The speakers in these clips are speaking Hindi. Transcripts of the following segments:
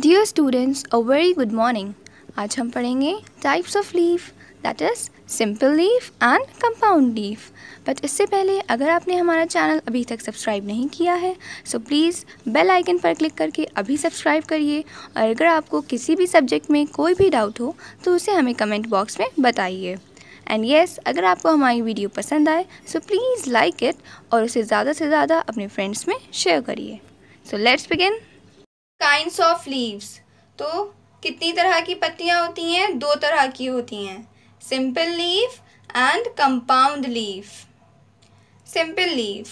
Dear students a very good morning आज हम पढ़ेंगे types of leaf that is simple leaf and compound leaf but इससे पहले अगर आपने हमारा चैनल अभी तक सब्सक्राइब नहीं किया है सो प्लीज़ बेल आइकन पर क्लिक करके अभी सब्सक्राइब करिए और अगर आपको किसी भी सब्जेक्ट में कोई भी डाउट हो तो उसे हमें कमेंट बॉक्स में बताइए एंड येस yes, अगर आपको हमारी वीडियो पसंद आए सो प्लीज़ लाइक इट और उसे ज़्यादा से ज़्यादा अपने फ्रेंड्स में शेयर करिए so let's begin kind of leaves तो कितनी तरह की पत्तियाँ होती हैं दो तरह की होती हैं simple leaf and compound leaf simple leaf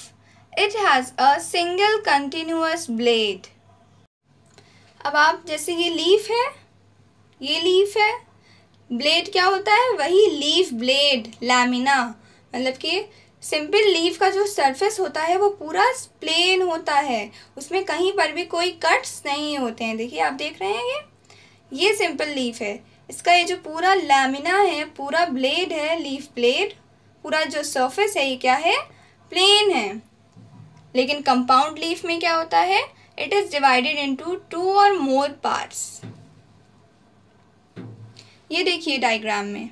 it has a single continuous blade अब आप जैसे ये लीफ है ये लीफ है ब्लेड क्या होता है वही लीफ ब्लेड लैमिना मतलब कि सिंपल लीफ का जो सरफेस होता है वो पूरा प्लेन होता है उसमें कहीं पर भी कोई कट्स नहीं होते हैं देखिए आप देख रहे हैं ये ये सिंपल लीफ है इसका ये जो पूरा लैमिना है पूरा ब्लेड है लीफ ब्लेड पूरा जो सरफेस है ये क्या है प्लेन है लेकिन कंपाउंड लीफ में क्या होता है it is divided into two और मोर पार्ट्स ये देखिए डायग्राम में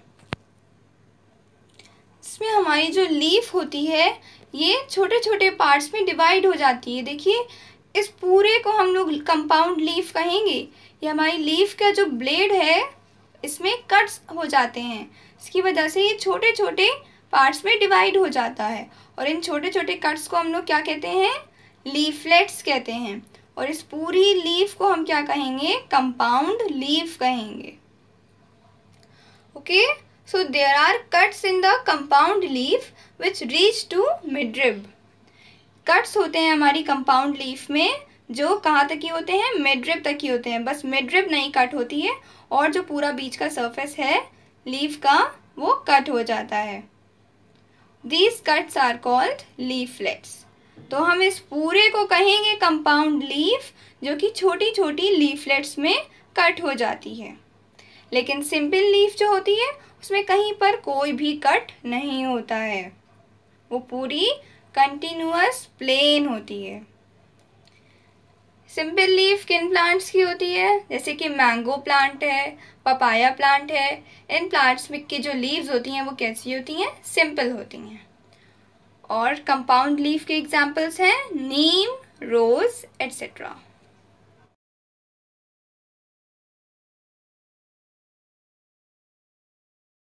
इसमें हमारी जो लीफ होती है ये छोटे छोटे पार्ट्स में डिवाइड हो जाती है देखिए इस पूरे को हम लोग कंपाउंड लीफ कहेंगे ये हमारी लीफ का जो ब्लेड है इसमें कट्स हो जाते हैं इसकी वजह से ये छोटे छोटे पार्ट्स में डिवाइड हो जाता है और इन छोटे छोटे कट्स को हम लोग क्या कहते हैं लीफलेट्स कहते हैं और इस पूरी लीफ को हम क्या कहेंगे कंपाउंड लीफ कहेंगे okay okay? So there are cuts in the compound leaf which reach to midrib. Cuts होते हैं हमारी कंपाउंड लीफ में जो कहाँ तक ही होते हैं मिड्रिप तक ही होते हैं बस मिड्रिप नहीं कट होती है और जो पूरा बीच का सरफेस है लीफ का वो कट हो जाता है these cuts are called leaflets तो हम इस पूरे को कहेंगे कंपाउंड लीफ जो कि छोटी छोटी लीफलेट्स में कट हो जाती है लेकिन सिंपल लीफ जो होती है उसमें कहीं पर कोई भी कट नहीं होता है वो पूरी कंटिन्यूस प्लेन होती है सिंपल लीफ किन प्लांट्स की होती है जैसे कि मैंगो प्लांट है पपाया प्लांट है इन प्लांट्स में की जो लीव्स होती हैं वो कैसी होती हैं सिंपल होती हैं और कंपाउंड लीफ के एग्जांपल्स हैं नीम रोज़ एट्सेट्रा